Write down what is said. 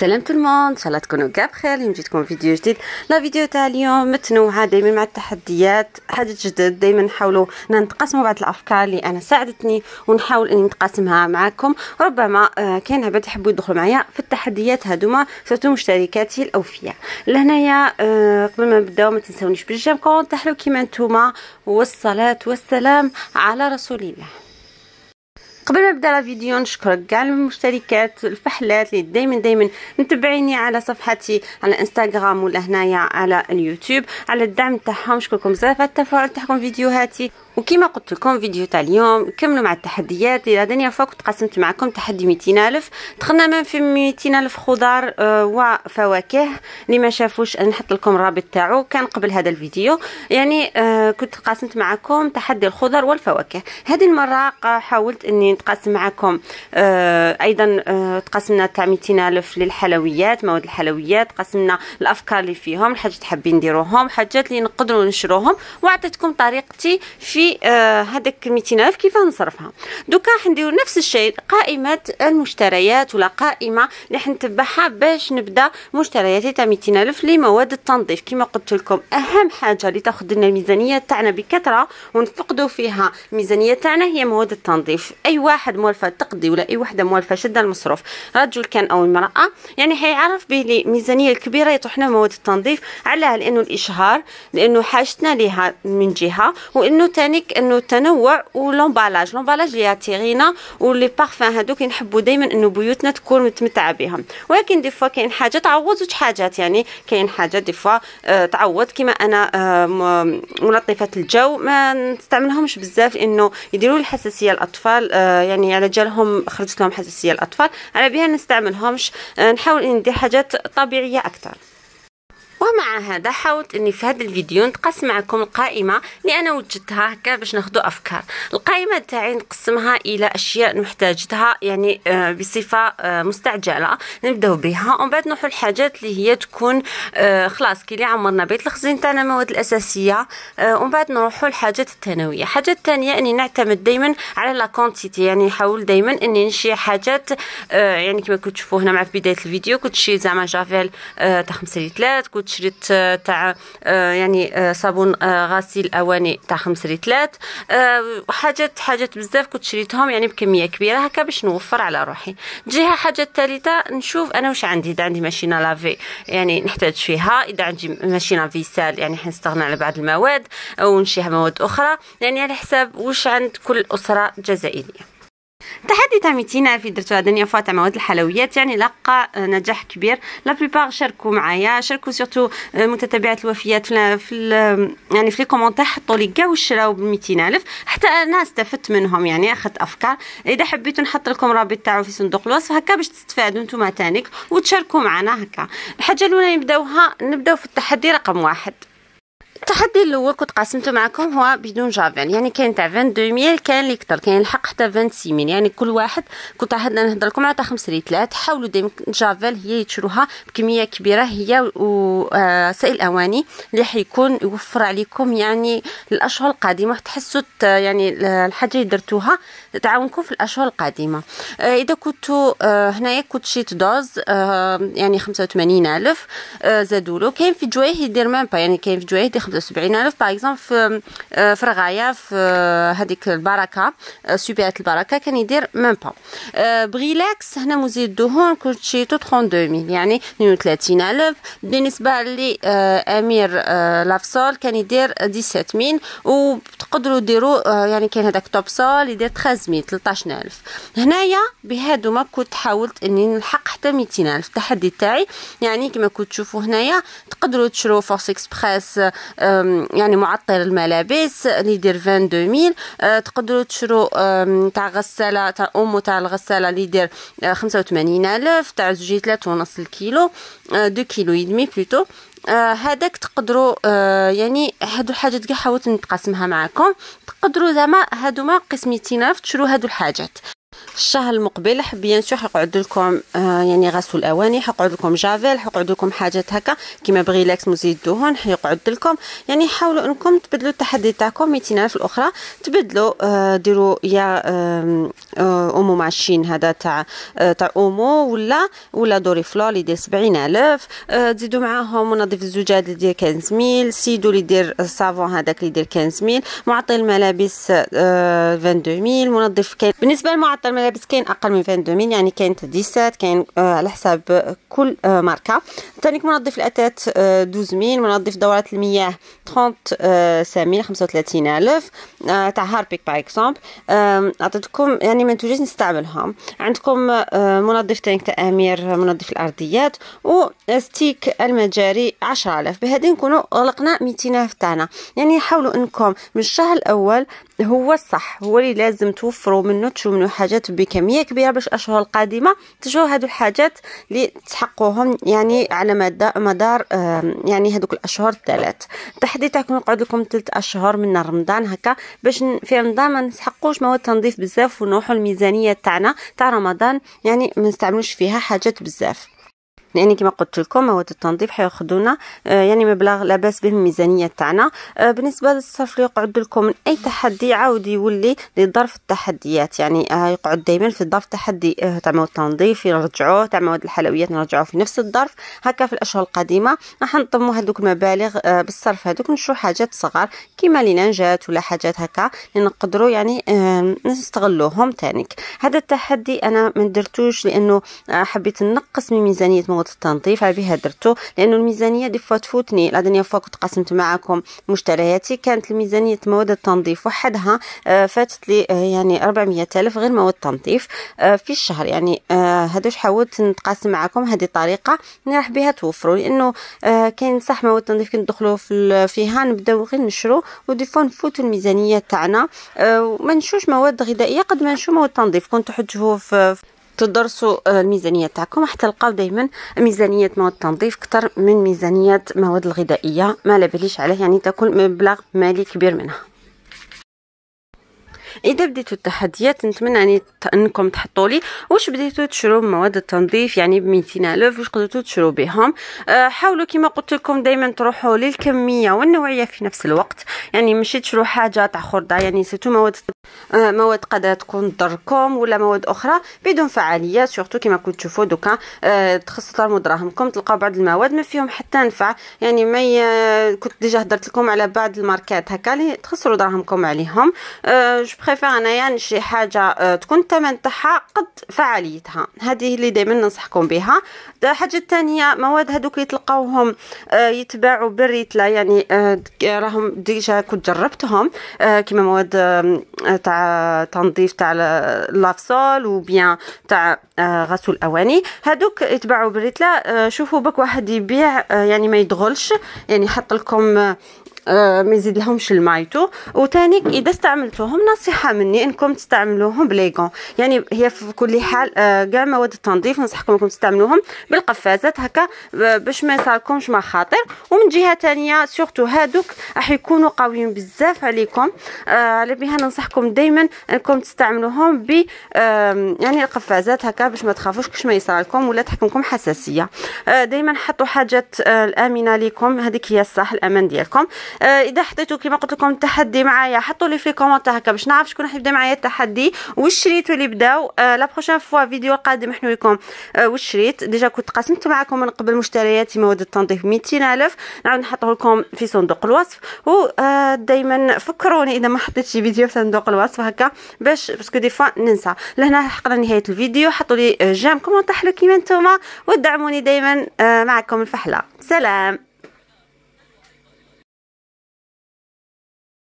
سلام تو الموند ان شاء الله تكونوا كاع بخير اليوم جيتكم فيديو جديد لا فيديو تاع اليوم متنوعه دائما مع التحديات حاجه جدد دائما نحاولوا نتقاسموا بعض الافكار اللي انا ساعدتني ونحاول اني نتقاسمها معكم ربما كاين عباد يحبوا يدخلوا معايا في التحديات هذوما سيرتو مشتركاتي الاوفياء لهنايا قبل ما نبداو ما تنساونيش بالجيم كون تحلو كيما نتوما والصلاه والسلام على رسول الله قبل ما نبدا لا فيديو نشكرك كاع المشتركات الفحلات اللي دائما دائما متبعيني على صفحتي على انستغرام ولا هنايا على اليوتيوب على الدعم تاعهم نشكركم بزاف على التفاعل تاعكم فيديوهاتي وكما قلت لكم فيديو تاع اليوم كملوا مع التحديات لا دنيا فوق تقسمت معكم تحدي الف دخلنا من في الف خضار آه، وفواكه اللي ما شافوش نحط لكم الرابط تاعو كان قبل هذا الفيديو يعني آه، كنت قاسمت معكم تحدي الخضر والفواكه هذه المره حاولت اني نتقاسم معكم آه، ايضا تقسمنا تاع الف للحلويات مواد الحلويات قسمنا الافكار اللي فيهم الحاجات حابين نديروهم حاجات اللي نقدروا نشروهم وعطيتكم طريقتي في لي هذاك 200 كيف نصرفها دوكا حنديرو نفس الشيء قائمه المشتريات ولا قائمه اللي حنتبعها باش نبدا مشتريات تاع 200000 لمواد التنظيف كما قلت لكم اهم حاجه اللي تاخذ لنا الميزانيه تاعنا بكثره ونفقدوا فيها الميزانيه تاعنا هي مواد التنظيف اي واحد مولفه تقضي ولا اي وحده مولفه شده المصروف رجل كان او امراه يعني حيعرف به الميزانيه الكبيره يطحنا مواد التنظيف علاه لانه الاشهار لانه حاجتنا لها من جهه وانه تاني ميكانيك انه التنوع ولومبالاج لومبالاج اللي يعطينا واللي بارفان هذوك نحبوا دائما انه بيوتنا تكون متمتعه بهم ولكن دي فوا كاين حاجه تعوض وش حاجات يعني كاين حاجه دي فوا آه تعوض كما انا آه منظفات الجو ما نستعملهمش بزاف لانه يديروا الحساسيه حساسيه الاطفال آه يعني على جالهم خرجت لهم حساسيه الاطفال على بها نستعملهمش آه نحاول ندير حاجات طبيعيه اكثر ومع هذا حاولت اني في هذا الفيديو نتقسم معكم القائمه اللي انا وجدتها هكا باش ناخذوا افكار القائمه تاعي نقسمها الى اشياء محتاجتها يعني آه، بصفه آه، مستعجله نبداو بها ومن بعد نروحوا الحاجات اللي هي تكون آه، خلاص كي اللي عمرنا بيت الخزين تاعنا المواد الاساسيه ومن بعد نروحوا الحاجات الثانويه الحاجه الثانيه اني نعتمد دائما على لا كونتيتي يعني نحاول دائما اني نشري حاجات يعني كما كنت تشوفوا هنا مع في بدايه الفيديو كنت شي زعما جافيل تاع 5 لترات كنت تشريط آه، تاع آه، يعني آه، صابون غسيل اواني تاع خمس ريتلات حاجات حاجات بزاف كنت شريتهم يعني بكميه كبيره هكا باش نوفر على روحي جهه حاجه الثالثه نشوف انا واش عندي اذا عندي ماشينه لافي يعني نحتاج فيها اذا عندي ماشينه فيسال يعني حنستغنى على بعض المواد ونشيها مواد اخرى يعني على حساب واش عند كل اسره جزائريه تحدي ميتينا في درتو هذا فوا تاع مواد الحلويات يعني لقى نجاح كبير لا بلوبار شاركوا معايا شاركوا آه، سورتو متتبعات الوفيات في, آه، يعني في لي كومونتير حطوا لي كاع واش شراو ب 200000 حتى انا استفدت منهم يعني اخذت افكار اذا حبيتوا نحط لكم رابط تاعو في صندوق الوصف هكا باش تستفادوا نتوما تانيك وتشاركوا معنا هكا الحاجه الاولى نبداوها نبداو في التحدي رقم واحد التحدي الاول كنت قاسمته معكم هو بدون جافيل يعني كاين تاع 22000 كاين اللي كثر كاين الحق حتى 26000 يعني كل واحد كنت عهدنا نهضر لكم على تاع 5 ريتلات حاولوا ديما جافيل هي تشروها بكميه كبيره هي وسائل آه، الاواني اللي حيكون يوفر عليكم يعني الاشهر القادمه تحسوا يعني الحاجه اللي درتوها تعاونكم في الاشهر القادمه آه، اذا كنتوا آه، هنايا كنت شيت دوز يعني 85000 زادوا له كاين في جوايه يدير ميم با يعني كاين في جوايه يدير 71000 باغ اكزومبل في في رغايه في هذيك البركه euh, سوبيرات البركه كان يدير ميم با بريلاكس هنا مزيدوهم الدهون كنت 32000 يعني 32000 بالنسبه لي آه، امير آه، لافسول كان يدير 17000 وتقدروا ديروا آه، يعني كان هذاك توب سول يدير 13000 13000 هنايا ما كنت حاولت اني نلحق حتى 200000 التحدي تاعي يعني كما كنت تشوفوا هنايا تقدروا تشرو فورس اكسبريس يعني معطر الملابس اللي يدير 22000 تقدروا تشرو تاع غساله تاع اومو تاع الغساله اللي يدير 85000 أه، تاع زوجي 3 ونص الكيلو 2 أه، كيلو يدمي بلوتو أه، هذاك آه تقدروا آه يعني هادو الحاجات كاع حاولت نتقاسمها معاكم تقدروا زعما هادو ما قسم تشرو هادو الحاجات الشهر المقبل حبيان سور حقعد لكم آه يعني غسول الاواني حقعد لكم جافيل حقعد لكم حاجات هكا كيما بغيلاكس مزيد دهون حيقعد لكم يعني حاولوا انكم تبدلوا التحدي تاعكم 200000 الاخرى تبدلوا آه ديروا يا آه اومو مع هذا تاع آه، تاع اومو ولا ولا دوري فلو اللي يدير 70000 آه، تزيدوا معاهم منظف الزجاج اللي يدير 15000 سيدو اللي يدير الصافون هذاك اللي يدير 15000 معطي الملابس 22000 آه، منظف كين. بالنسبه للمعطي الملابس كاين اقل من 22 مين يعني كاين تديسات كاين آه على حساب آه، كل آه ماركه ثاني منظف الاثاث آه مين منظف دورات المياه 30 ساميل 35000 تاع هاربيك باغ اكزومبل عطيتكم يعني منتوجات نستعملهم عندكم آه، منظف تانك تاع امير منظف الارضيات وستيك المجاري 10000 بهذه نكونوا غلقنا 200000 تاعنا يعني حاولوا انكم من الشهر الاول هو الصح هو اللي لازم توفروا منه تشمنوا حاجات بكميه كبيره باش الاشهر القادمه تجوا هادو الحاجات اللي تحققوهم يعني على مدار يعني هذوك الاشهر الثلاث التحضير تاعكم يقعد لكم ثلاث اشهر من رمضان هكا باش في رمضان ما نسحقوش مواد تنظيف بزاف ونوحوا الميزانيه تاعنا تاع رمضان يعني ما نستعملوش فيها حاجات بزاف لان يعني كما قلت لكم مواد التنظيف حياخذونا آه، يعني مبلغ لا باس به من الميزانيه تاعنا آه، بالنسبه للصرف اللي يقعد لكم من اي تحدي عاود يولي لظرف التحديات يعني آه، يقعد دائما في ظرف تحدي تاع مواد التنظيف يرجعوه تاع مواد الحلويات نرجعوه في نفس الظرف هكا في الاشهر القادمه راح نضموا هذوك المبالغ بالصرف هذوك نشرو حاجات صغار كيما لنانجات ولا حاجات هكا اللي نقدروا يعني نستغلوهم تانيك هذا التحدي انا ما درتوش لانه حبيت نقص من ميزانيه عوض التنظيف بها درتو لانه الميزانيه دي فوا تفوتني لا دنيا فوا كنت قسمت معكم مشترياتي كانت الميزانيه مواد التنظيف وحدها آه، فاتت لي آه، يعني 400 الف غير مواد التنظيف آه، في الشهر يعني هادوش حاولت نتقاسم معكم هذه الطريقه اللي راح بها توفروا لانه كاين صح مواد التنظيف كندخلوا فيها نبداو غير نشرو ودي فوا نفوتوا الميزانيه تاعنا وما نشوش مواد غذائيه قد ما نشوف مواد التنظيف كنت حتجوه في تدرسوا الميزانيه آه، تاعكم حتى تلقاو دائما ميزانيه مواد تنظيف اكثر من ميزانيه مواد الغذائيه ما لا عليه يعني تكون مبلغ مالي كبير منها اذا بديتو التحديات نتمنى يعني انكم تحطوا لي واش بديتو تشرو مواد التنظيف يعني ب 200 الف واش قدرتو تشرو بهم أه حاولوا كما قلت لكم دائما تروحوا للكميه والنوعيه في نفس الوقت يعني ماشي تشرو حاجه تاع خرده يعني سيتو مواد أه مواد قد تكون تضركم ولا مواد اخرى بدون فعاليه سورتو كما كنت تشوفوا دوكا أه ترمو دراهمكم تلقاو بعض المواد ما فيهم حتى نفع يعني ما كنت ديجا هدرت لكم على بعض الماركات هكا اللي تخسروا دراهمكم عليهم أه بريفير انايا نشري حاجه آه، تكون الثمن تاعها قد فعاليتها هذه اللي دائما ننصحكم بها الحاجه الثانيه مواد هذوك اللي تلقاوهم آه، يتباعوا بالريتلا يعني آه، راهم ديجا كنت جربتهم كيما مواد تاع تنظيف تاع لافسول وبيان تاع غسول الاواني هذوك يتباعوا بالريتلا شوفوا بك واحد يبيع يعني ما يدغلش يعني يحط لكم آه ما يزيدلهمش المايتو وثاني اذا استعملتوهم نصيحه مني انكم تستعملوهم بليغون يعني هي في كل حال آه، كاع آه مواد التنظيف ننصحكم انكم تستعملوهم بالقفازات هكا آه، باش ما يصاركمش مخاطر ومن جهه ثانيه سورتو هادوك راح يكونوا قويين بزاف عليكم آه على بها ننصحكم دائما انكم تستعملوهم ب يعني القفازات هكا باش ما تخافوش كش ما يصاركم ولا تحكمكم حساسيه آه دائما حطوا حاجات آه الامنه ليكم هذيك هي الصح الامان ديالكم آه، اذا حطيتوا كما قلت لكم التحدي معايا حطوا لي في كومونتير هكا باش نعرف شكون راح يبدا معايا التحدي واش شريتوا اللي بداو آه، لا بروشين فوا فيديو القادم حنا آه، لكم واش شريت ديجا كنت قسمت معكم من قبل مشترياتي مواد التنظيف 200000 نعاود نحطه لكم في صندوق الوصف ودائما فكروني اذا ما حطيتش فيديو في صندوق الوصف هكا باش باسكو دي فوا ننسى لهنا حقنا نهايه الفيديو حطوا لي جام كومونتير حلو كيما نتوما ودعموني دائما معكم الفحله سلام